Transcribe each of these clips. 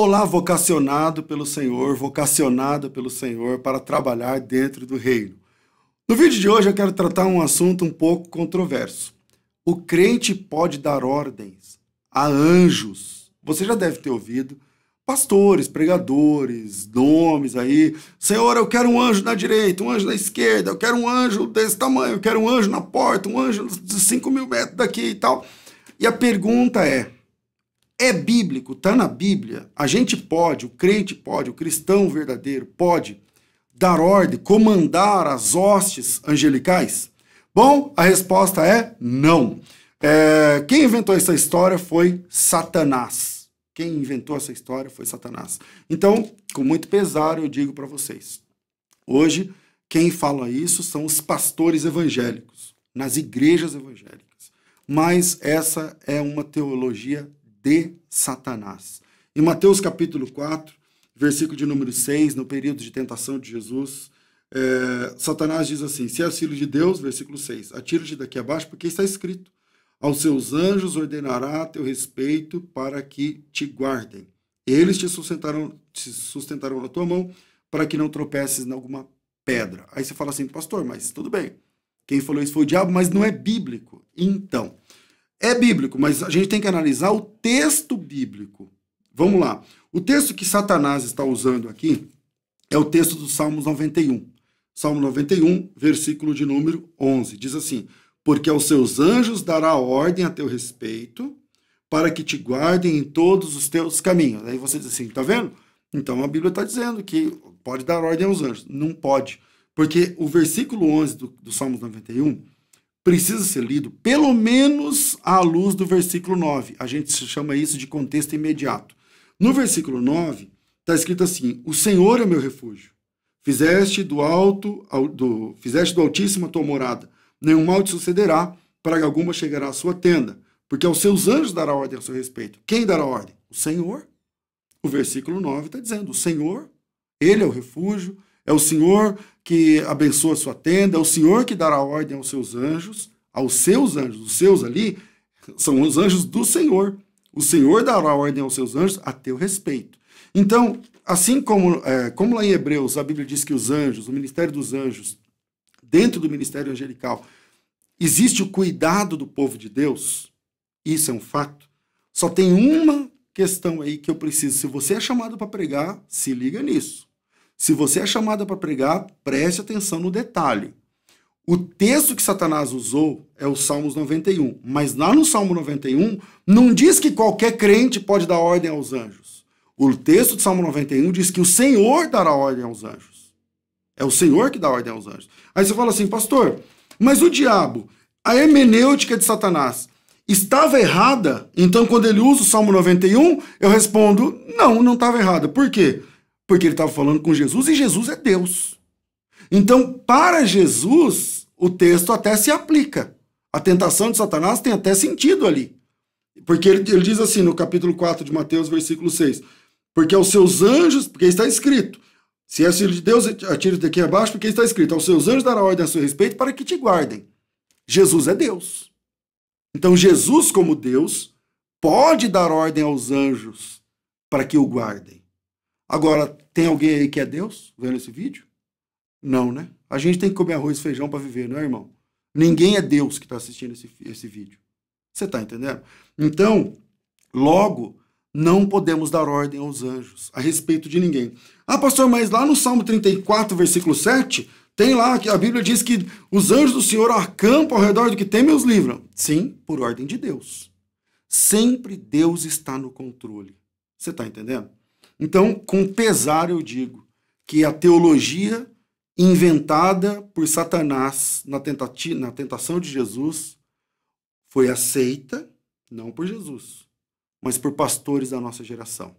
Olá, vocacionado pelo Senhor, vocacionada pelo Senhor para trabalhar dentro do reino. No vídeo de hoje eu quero tratar um assunto um pouco controverso. O crente pode dar ordens a anjos. Você já deve ter ouvido pastores, pregadores, nomes aí. Senhor, eu quero um anjo na direita, um anjo na esquerda, eu quero um anjo desse tamanho, eu quero um anjo na porta, um anjo de 5 mil metros daqui e tal. E a pergunta é é bíblico, está na Bíblia. A gente pode, o crente pode, o cristão verdadeiro pode dar ordem, comandar as hostes angelicais? Bom, a resposta é não. É, quem inventou essa história foi Satanás. Quem inventou essa história foi Satanás. Então, com muito pesar, eu digo para vocês: hoje, quem fala isso são os pastores evangélicos, nas igrejas evangélicas. Mas essa é uma teologia de Satanás. Em Mateus capítulo 4, versículo de número 6, no período de tentação de Jesus, é, Satanás diz assim: Se és filho de Deus, versículo 6, atira-te daqui abaixo, porque está escrito: Aos seus anjos ordenará teu respeito para que te guardem. Eles te sustentarão, te sustentarão na tua mão para que não tropeces em alguma pedra. Aí você fala assim, pastor, mas tudo bem. Quem falou isso foi o diabo, mas não é bíblico. Então, é bíblico, mas a gente tem que analisar o texto bíblico. Vamos lá. O texto que Satanás está usando aqui é o texto do Salmos 91. Salmo 91, versículo de número 11. Diz assim: Porque aos seus anjos dará ordem a teu respeito, para que te guardem em todos os teus caminhos. Aí você diz assim: tá vendo? Então a Bíblia está dizendo que pode dar ordem aos anjos. Não pode. Porque o versículo 11 do, do Salmo 91 precisa ser lido pelo menos à luz do versículo 9. A gente chama isso de contexto imediato. No versículo 9, está escrito assim: O Senhor é meu refúgio. Fizeste do alto, do, fizeste do Altíssimo a tua morada. Nenhum mal te sucederá, praga alguma chegará à sua tenda. Porque aos seus anjos dará ordem a seu respeito. Quem dará ordem? O Senhor. O versículo 9 está dizendo: O Senhor, Ele é o refúgio, é o Senhor que abençoa a sua tenda, é o Senhor que dará ordem aos seus anjos, aos seus anjos, os seus ali são os anjos do Senhor. O Senhor dará ordem aos seus anjos a teu respeito. Então, assim como, é, como lá em Hebreus a Bíblia diz que os anjos, o ministério dos anjos, dentro do ministério angelical, existe o cuidado do povo de Deus, isso é um fato. Só tem uma questão aí que eu preciso. Se você é chamado para pregar, se liga nisso. Se você é chamada para pregar, preste atenção no detalhe. O texto que Satanás usou é o Salmos 91, mas lá no Salmo 91 não diz que qualquer crente pode dar ordem aos anjos. O texto do Salmo 91 diz que o Senhor dará ordem aos anjos. É o Senhor que dá ordem aos anjos. Aí você fala assim, pastor, mas o diabo, a hermenêutica de Satanás, estava errada? Então, quando ele usa o Salmo 91, eu respondo, não, não estava errada. Por quê? porque ele estava falando com Jesus e Jesus é Deus. Então, para Jesus, o texto até se aplica. A tentação de Satanás tem até sentido ali. Porque ele, ele diz assim no capítulo 4 de Mateus, versículo 6: Porque aos seus anjos, porque está escrito, se é filho de Deus, atire daqui abaixo, porque está escrito: aos seus anjos dará ordem a seu respeito para que te guardem. Jesus é Deus. Então, Jesus, como Deus, pode dar ordem aos anjos para que o guardem. Agora, tem alguém aí que é Deus vendo esse vídeo? Não, né? A gente tem que comer arroz e feijão para viver, não é, irmão? Ninguém é Deus que está assistindo esse, esse vídeo. Você está entendendo? Então, logo, não podemos dar ordem aos anjos a respeito de ninguém. Ah, pastor, mas lá no Salmo 34, versículo 7, tem lá que a Bíblia diz que os anjos do Senhor acampam ao redor do que tem os livram. Sim, por ordem de Deus. Sempre Deus está no controle. Você está entendendo? Então, com pesar eu digo que a teologia inventada por Satanás na, tentativa, na tentação de Jesus foi aceita não por Jesus, mas por pastores da nossa geração.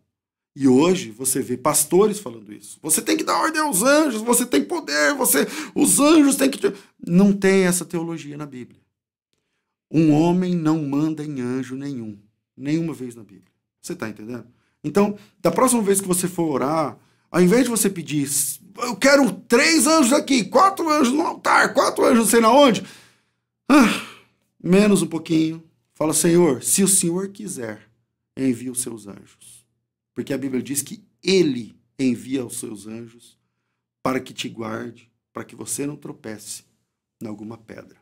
E hoje você vê pastores falando isso. Você tem que dar ordem aos anjos, você tem poder, você os anjos têm que não tem essa teologia na Bíblia. Um homem não manda em anjo nenhum, nenhuma vez na Bíblia. Você está entendendo? Então, da próxima vez que você for orar, ao invés de você pedir, eu quero três anjos aqui, quatro anjos no altar, quatro anjos não sei na onde, ah, menos um pouquinho, fala, Senhor, se o Senhor quiser, envia os seus anjos. Porque a Bíblia diz que Ele envia os seus anjos para que te guarde, para que você não tropece em alguma pedra.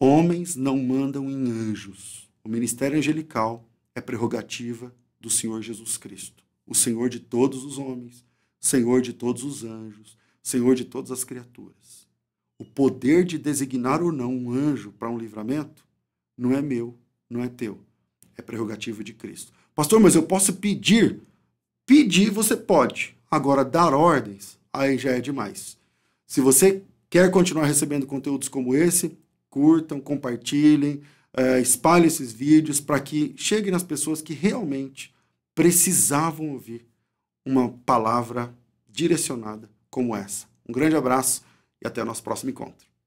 Homens não mandam em anjos. O ministério angelical é prerrogativa do Senhor Jesus Cristo, o Senhor de todos os homens, Senhor de todos os anjos, Senhor de todas as criaturas. O poder de designar ou não um anjo para um livramento não é meu, não é teu. É prerrogativo de Cristo. Pastor, mas eu posso pedir. Pedir você pode. Agora, dar ordens, aí já é demais. Se você quer continuar recebendo conteúdos como esse, curtam, compartilhem. É, espalhe esses vídeos para que chegue nas pessoas que realmente precisavam ouvir uma palavra direcionada como essa. Um grande abraço e até o nosso próximo encontro.